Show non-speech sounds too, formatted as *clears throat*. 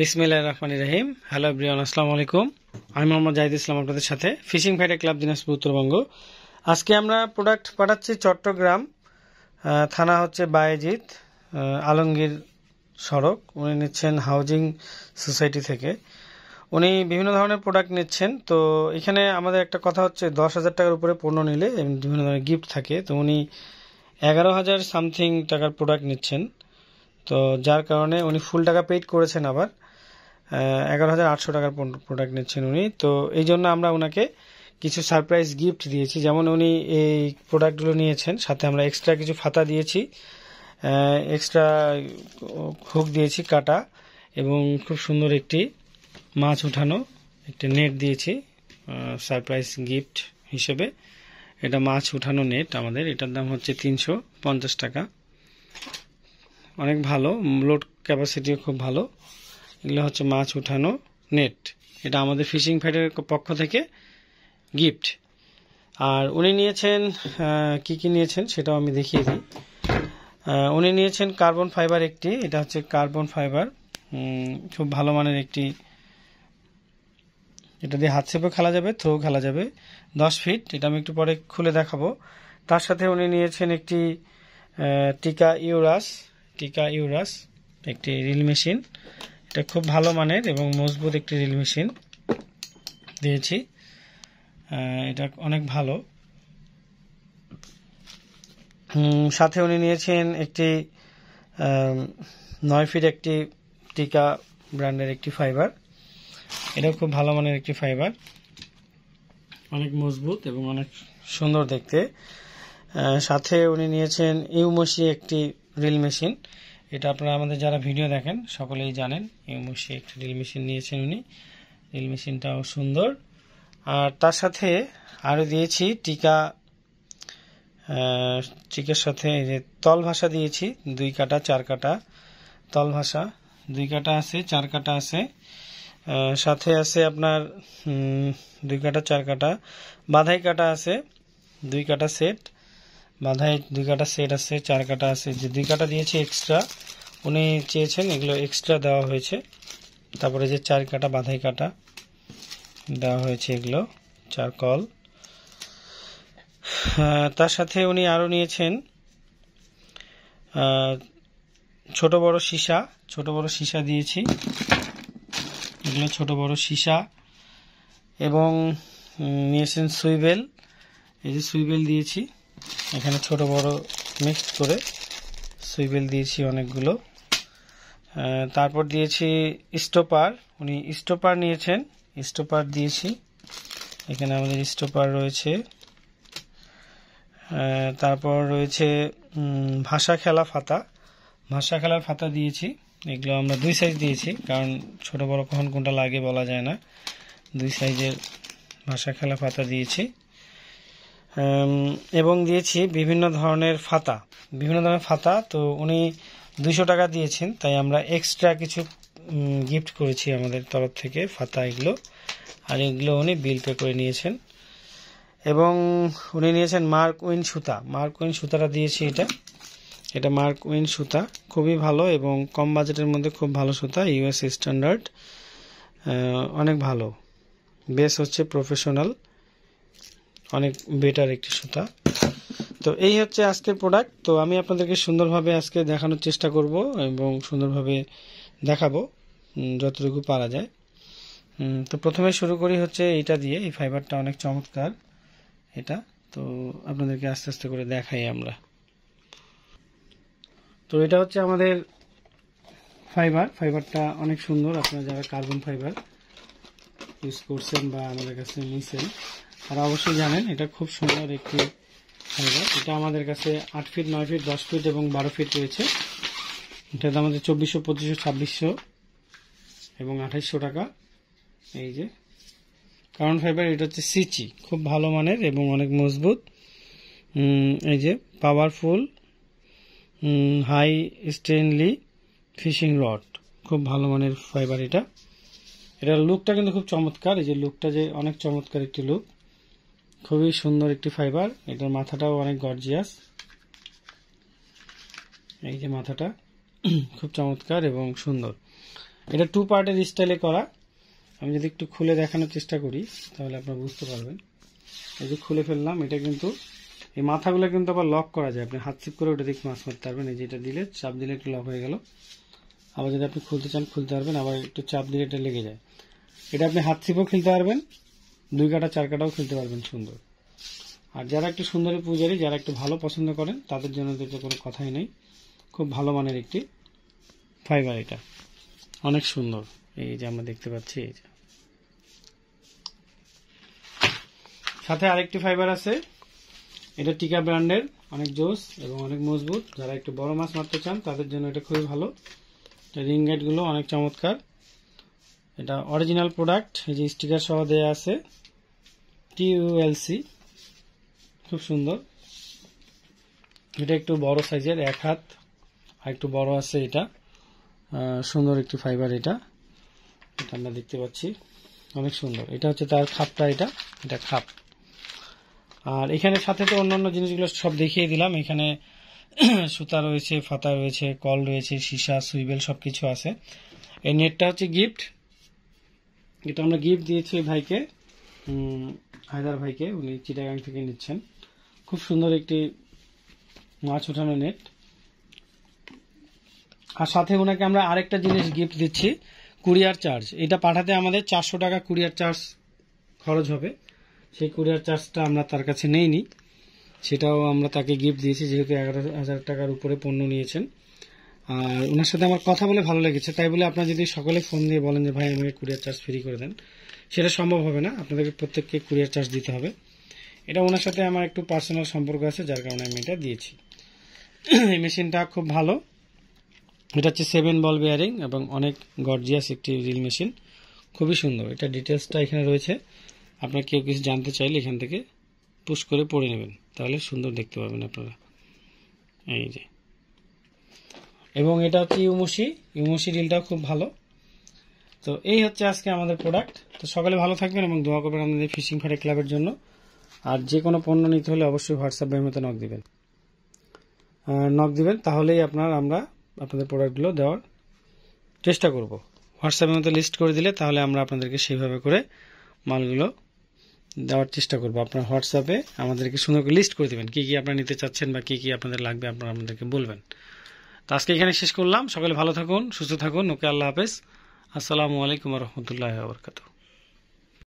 বিসমিল্লা রহমান রহিম hello Brian আসসালাম আলাইকুম আমি মোহাম্মদ জাহিদ ইসলাম আপনাদের সাথে fishing Friday club Dinajpur Uttarbanga আজকে আমরা প্রোডাক্ট পাঠাচ্ছি চট্টগ্রাম থানা হচ্ছে বায়েজিৎ আলমগীর সড়ক উনি নিচ্ছেন হাউজিং সোসাইটি থেকে উনি বিভিন্ন ধরনের প্রোডাক্ট নিচ্ছেন তো এখানে আমাদের একটা কথা হচ্ছে দশ হাজার টাকার উপরে পণ্য নিলে বিভিন্ন ধরনের গিফট থাকে তো উনি এগারো হাজার সামথিং টাকার প্রোডাক্ট নিচ্ছেন তো যার কারণে উনি ফুল টাকা পেইড করেছেন আবার এগারো হাজার আটশো টাকার প্রোডাক্ট নিচ্ছেন উনি তো এই জন্য আমরা ওনাকে কিছু সারপ্রাইজ গিফট দিয়েছি যেমন উনি এই প্রোডাক্টগুলো নিয়েছেন সাথে আমরা এক্সট্রা কিছু ফাতা দিয়েছি এক্সট্রা হুক দিয়েছি কাটা এবং খুব সুন্দর একটি মাছ উঠানো একটি নেট দিয়েছি সারপ্রাইজ গিফট হিসেবে এটা মাছ উঠানো নেট আমাদের এটার দাম হচ্ছে তিনশো টাকা অনেক ভালো লোড ক্যাপাসিটিও খুব ভালো এগুলো হচ্ছে মাছ উঠানো নেট এটা আমাদের ফিশিং ফ্যাটের পক্ষ থেকে গিফট আর উনি নিয়েছেন কি কি নিয়েছেন সেটাও আমি দেখিয়ে দিই উনি নিয়েছেন কার্বন ফাইবার একটি এটা হচ্ছে কার্বন ফাইবার খুব ভালো মানের একটি এটা দিয়ে হাত সেপে খেলা যাবে থ্রো খেলা যাবে দশ ফিট এটা আমি একটু পরে খুলে দেখাবো তার সাথে উনি নিয়েছেন একটি টিকা ইউরাস টিকা ইউরাস একটি রিল মেশিন এটা খুব ভালো মানের এবং মজবুত একটি রিল মেশিন দিয়েছি এটা অনেক ভালো সাথে উনি নিয়েছেন একটি নয় ফিট একটি টিকা ব্র্যান্ডের একটি ফাইবার এটা খুব ভালো মানের একটি ফাইবার অনেক মজবুত এবং অনেক সুন্দর দেখতে সাথে উনি নিয়েছেন ইউমসি একটি রিল মেশিন এটা আপনারা আমাদের যারা ভিডিও দেখেন সকলেই জানেন ইউমসি একটা ড্রিল মেশিন নিয়েছেন উনি ড্রিল মেশিনটাও সুন্দর আর তার সাথে আরও দিয়েছি টিকা টিকার সাথে যে তল ভাষা দিয়েছি দুই কাটা চার কাটা তল ভাষা দুই কাটা আছে চার কাটা আছে সাথে আছে আপনার দুই কাটা চার কাটা বাঁধাই কাটা আছে দুই কাটা সেট বাঁধাই দুই কাটা সেট আছে চার কাটা আছে যে দুই কাটা দিয়েছে এক্সট্রা উনি চেয়েছেন এগুলো এক্সট্রা দেওয়া হয়েছে তারপরে যে চার কাটা বাঁধাই কাটা দেওয়া হয়েছে এগুলো চার কল তার সাথে উনি আরও নিয়েছেন ছোট বড় সীসা ছোট বড় সীসা দিয়েছি এগুলো ছোট বড় সীসা এবং নিয়েছেন সুইবেল এই যে সুইবেল দিয়েছি এখানে ছোট বড় মিক্সড করে সুইবেল দিয়েছি অনেকগুলো তারপর দিয়েছি স্টোপার উনি স্টোপার নিয়েছেন স্টোপার দিয়েছি এখানে আমাদের স্টোপার রয়েছে তারপর রয়েছে ভাষা খেলা ফাতা ভাষা খেলার ফাতা দিয়েছি এগুলো আমরা দুই সাইজ দিয়েছি কারণ ছোট বড় কখন কোনটা লাগে বলা যায় না দুই সাইজের ভাষা খেলা ফাতা দিয়েছি এবং দিয়েছি বিভিন্ন ধরনের ফাতা বিভিন্ন ধরনের ফাতা তো উনি দুশো টাকা দিয়েছেন তাই আমরা এক্সট্রা কিছু গিফট করেছি আমাদের তরফ থেকে ফাতা এগুলো আর এগুলো উনি বিল পে করে নিয়েছেন এবং উনি নিয়েছেন মার্ক উইন সুতা মার্ক উইন সুতাটা দিয়েছি এটা এটা মার্ক উইন সুতা খুবই ভালো এবং কম বাজেটের মধ্যে খুব ভালো সুতা ইউএস স্ট্যান্ডার্ড অনেক ভালো বেশ হচ্ছে প্রফেশনাল অনেক বেটার একটি সুতা তো এই হচ্ছে আজকের প্রোডাক্ট তো আমি আপনাদেরকে সুন্দরভাবে আজকে দেখানোর চেষ্টা করব এবং সুন্দরভাবে দেখাবো যতটুকু পারা যায় তো প্রথমে শুরু করি হচ্ছে এইটা দিয়ে এই ফাইবারটা অনেক চমৎকার এটা তো আপনাদেরকে আস্তে আস্তে করে দেখাই আমরা তো এটা হচ্ছে আমাদের ফাইবার ফাইবারটা অনেক সুন্দর আপনারা যারা কার্বন ফাইবার ইউজ করছেন বা আমাদের কাছে নিয়েছেন আর অবশ্যই জানেন এটা খুব সুন্দর একটি ফাইবার এটা আমাদের কাছে আট ফিট নয় ফিট দশ ফিট এবং বারো ফিট রয়েছে এটা আমাদের চব্বিশশো পঁচিশশো ছাব্বিশশো এবং আঠাইশশো টাকা এই যে কারণ ফাইবার এটা হচ্ছে সিচি খুব ভালো মানের এবং অনেক মজবুত এই যে powerful high Stanley fishing rod খুব ভালো মানের ফাইবার এটা এটার লুকটা কিন্তু খুব চমৎকার এই যে লুকটা যে অনেক চমৎকার একটি লুক খুবই সুন্দর একটি ফাইবার এটার মাথাটাও অনেক গর্জিয়াস এই যে মাথাটা *clears throat* খুব চমৎকার এবং সুন্দর এটা টু পার্টের স্টাইলে করা আমি যদি একটু খুলে দেখানোর চেষ্টা করি তাহলে আপনারা বুঝতে পারবেন এই যে খুলে ফেললাম এটা কিন্তু এই মাথাগুলো কিন্তু আবার লক করা যায় আপনি হাত সিপ করে ওটা দিকে মাছ মারতে পারবেন এই যে এটা দিলে চাপ দিলে একটু লক হয়ে গেল আবার যদি আপনি খুলতে চান খুলতে পারবেন আবার একটু চাপ দিলে এটা লেগে যায় এটা আপনি হাত সিপও খেলতে পারবেন দুই কাটা চার কাটাও খেলতে পারবেন সুন্দর আর যারা একটু সুন্দরী পূজারি যারা একটু ভালো পছন্দ করেন তাদের জন্য তো কোনো কথাই নেই খুব ভালো মানের একটি ফাইবার এটা অনেক সুন্দর এই যে আমরা দেখতে পাচ্ছি এই যে সাথে আরেকটি ফাইবার আছে এটা টিকা ব্র্যান্ডের অনেক জোস এবং অনেক মজবুত যারা একটু বড় মাছ মারতে চান তাদের জন্য এটা খুবই ভালো রিং গাইডগুলো অনেক চমৎকার এটা অরিজিনাল প্রোডাক্ট এই যে স্টিকার সহ দেওয়া আছে টিউএলসি খুব সুন্দর এটা একটু বড় সাইজের এক হাত আর একটু বড় আছে এটা সুন্দর একটু ফাইবার এটা এটা আমরা দেখতে পাচ্ছি অনেক সুন্দর এটা হচ্ছে তার খাপটা এটা এটা খাপ আর এখানে সাথে তো অন্যান্য জিনিসগুলো সব দেখিয়ে দিলাম এখানে *clears throat* সুতা রয়েছে ফাতা রয়েছে কল রয়েছে সীসা সুইবেল সব কিছু আছে এই নেটটা হচ্ছে গিফট এটা আমরা গিফট দিয়েছি ভাইকে হায়দার ভাইকে উনি চিটাগাং থেকে নিচ্ছেন খুব সুন্দর একটি মাছ উঠানো নেট আর সাথে ওনাকে আমরা আরেকটা জিনিস গিফট দিচ্ছি কুরিয়ার চার্জ এটা পাঠাতে আমাদের চারশো টাকা কুরিয়ার চার্জ খরচ হবে সেই কুরিয়ার চার্জটা আমরা তার কাছে নেইনি সেটাও আমরা তাকে গিফট দিয়েছি যেহেতু এগারো হাজার টাকার উপরে পণ্য নিয়েছেন আর ওনার সাথে আমার কথা বলে ভালো লেগেছে তাই বলে আপনার যদি সকলে ফোন দিয়ে বলেন যে ভাই আমাকে কুরিয়ার চার্জ ফ্রি করে দেন সেটা সম্ভব হবে না আপনাদেরকে প্রত্যেককে কুরিয়ার চার্জ দিতে হবে এটা ওনার সাথে আমার একটু পার্সোনাল সম্পর্ক আছে যার কারণে আমি এটা দিয়েছি এই মেশিনটা খুব ভালো এটা হচ্ছে সেভেন বল বেয়ারিং এবং অনেক গর্জিয়াস একটি রিল মেশিন খুবই সুন্দর এটা ডিটেলসটা এখানে রয়েছে আপনার কেউ কিছু জানতে চাইলে এখান থেকে পুশ করে পড়ে নেবেন তাহলে সুন্দর দেখতে পাবেন আপনারা এই যে এবং এটা হচ্ছে ইউমসি ইউমসি রিলটাও খুব ভালো তো এই হচ্ছে আজকে আমাদের প্রোডাক্ট তো সকালে ভালো থাকবেন এবং দোয়া করবেন আমাদের ফিশিং ফেরে ক্লাবের জন্য আর যে কোনো পণ্য নিতে হলে অবশ্যই হোয়াটসঅ্যাপ মতো নক দিবেন নক দিবেন তাহলেই আপনার আমরা আপনাদের প্রোডাক্টগুলো দেওয়ার চেষ্টা করব হোয়াটসঅ্যাপের মতো লিস্ট করে দিলে তাহলে আমরা আপনাদেরকে সেইভাবে করে মালগুলো দেওয়ার চেষ্টা করব আপনার হোয়াটসঅ্যাপে আমাদেরকে সুন্দর করে লিস্ট করে দেবেন কী কী আপনারা নিতে চাচ্ছেন বা কী কী আপনাদের লাগবে আপনারা আমাদেরকে বলবেন তো আজকে এখানে শেষ করলাম সকালে ভালো থাকুন সুস্থ থাকুন ওকে আল্লাহ হাফেজ আসসালামু আলাইকুম রহমতুল্লাহ বরকাতু